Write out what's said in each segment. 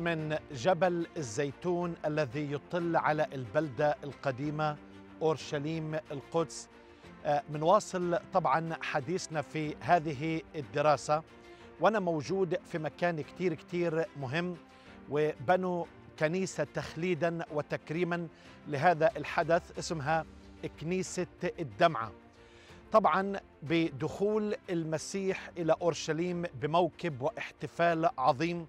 من جبل الزيتون الذي يطل على البلدة القديمة أورشليم القدس آه، منواصل طبعا حديثنا في هذه الدراسة وأنا موجود في مكان كتير كتير مهم وبنوا كنيسة تخليدا وتكريما لهذا الحدث اسمها كنيسة الدمعة طبعا بدخول المسيح إلى أورشليم بموكب واحتفال عظيم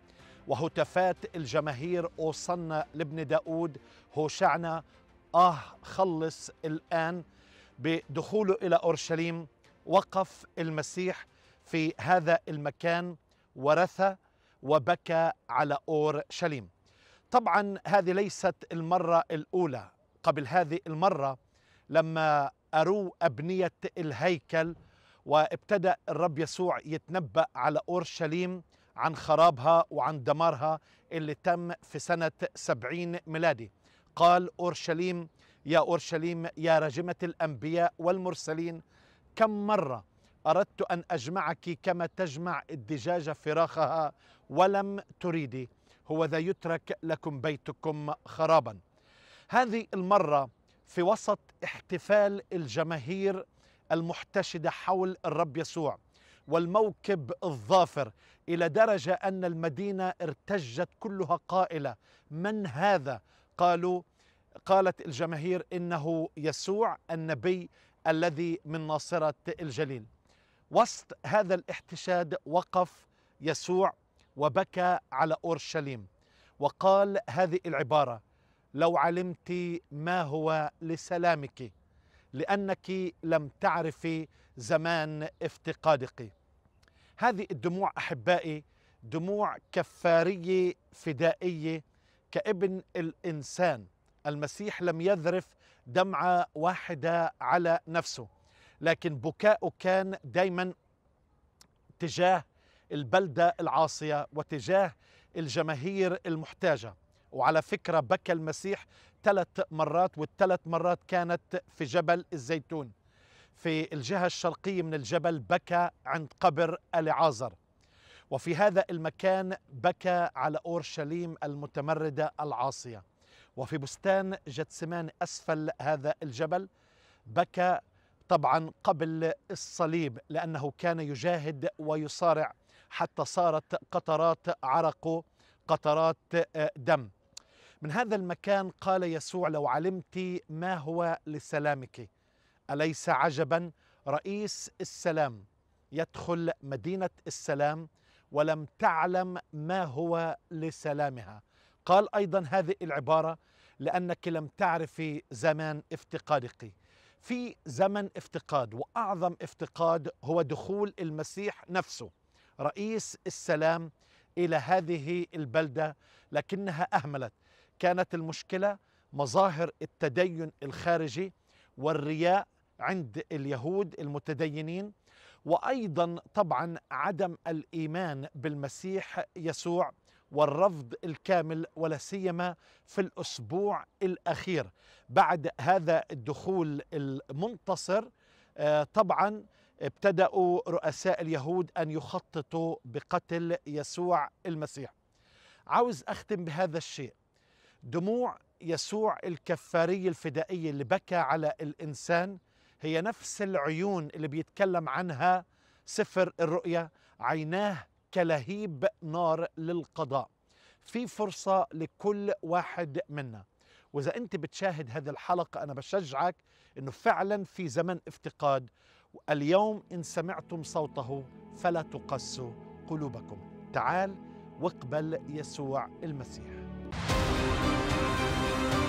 وهتافات الجماهير أوصلنا لابن داود هوشعنا آه خلص الآن بدخوله إلى أورشليم وقف المسيح في هذا المكان ورث وبكى على أورشليم طبعا هذه ليست المرة الأولى قبل هذه المرة لما أرو أبنية الهيكل وابتدأ الرب يسوع يتنبأ على أورشليم عن خرابها وعن دمارها اللي تم في سنة سبعين ميلادي قال أورشليم يا أورشليم يا راجمة الأنبياء والمرسلين كم مرة أردت أن أجمعك كما تجمع الدجاجة فراخها ولم تريدي هو ذا يترك لكم بيتكم خرابا هذه المرة في وسط احتفال الجماهير المحتشدة حول الرب يسوع والموكب الظافر الى درجه ان المدينه ارتجت كلها قائله من هذا قالوا قالت الجماهير انه يسوع النبي الذي من ناصره الجليل وسط هذا الاحتشاد وقف يسوع وبكى على اورشليم وقال هذه العباره لو علمت ما هو لسلامك لأنك لم تعرفي زمان افتقادك هذه الدموع أحبائي دموع كفارية فدائية كابن الإنسان المسيح لم يذرف دمعة واحدة على نفسه لكن بكاؤه كان دايما تجاه البلدة العاصية وتجاه الجماهير المحتاجة وعلى فكرة بكى المسيح ثلاث مرات والثلاث مرات كانت في جبل الزيتون في الجهة الشرقية من الجبل بكى عند قبر ألعازر وفي هذا المكان بكى على أورشليم المتمردة العاصية وفي بستان جتسمان أسفل هذا الجبل بكى طبعا قبل الصليب لأنه كان يجاهد ويصارع حتى صارت قطرات عرقه قطرات آه، دم من هذا المكان قال يسوع لو علمت ما هو لسلامك اليس عجبا رئيس السلام يدخل مدينه السلام ولم تعلم ما هو لسلامها قال ايضا هذه العباره لانك لم تعرفي زمان افتقادك في زمن افتقاد واعظم افتقاد هو دخول المسيح نفسه رئيس السلام الى هذه البلده لكنها اهملت كانت المشكله مظاهر التدين الخارجي والرياء عند اليهود المتدينين وايضا طبعا عدم الايمان بالمسيح يسوع والرفض الكامل ولا سيما في الاسبوع الاخير بعد هذا الدخول المنتصر آه، طبعا ابتداوا رؤساء اليهود ان يخططوا بقتل يسوع المسيح عاوز اختم بهذا الشيء دموع يسوع الكفاري الفدائي اللي بكى على الإنسان هي نفس العيون اللي بيتكلم عنها سفر الرؤيا عيناه كلهيب نار للقضاء في فرصة لكل واحد منا وإذا أنت بتشاهد هذه الحلقة أنا بشجعك أنه فعلا في زمن افتقاد اليوم إن سمعتم صوته فلا تقسوا قلوبكم تعال واقبل يسوع المسيح Bye.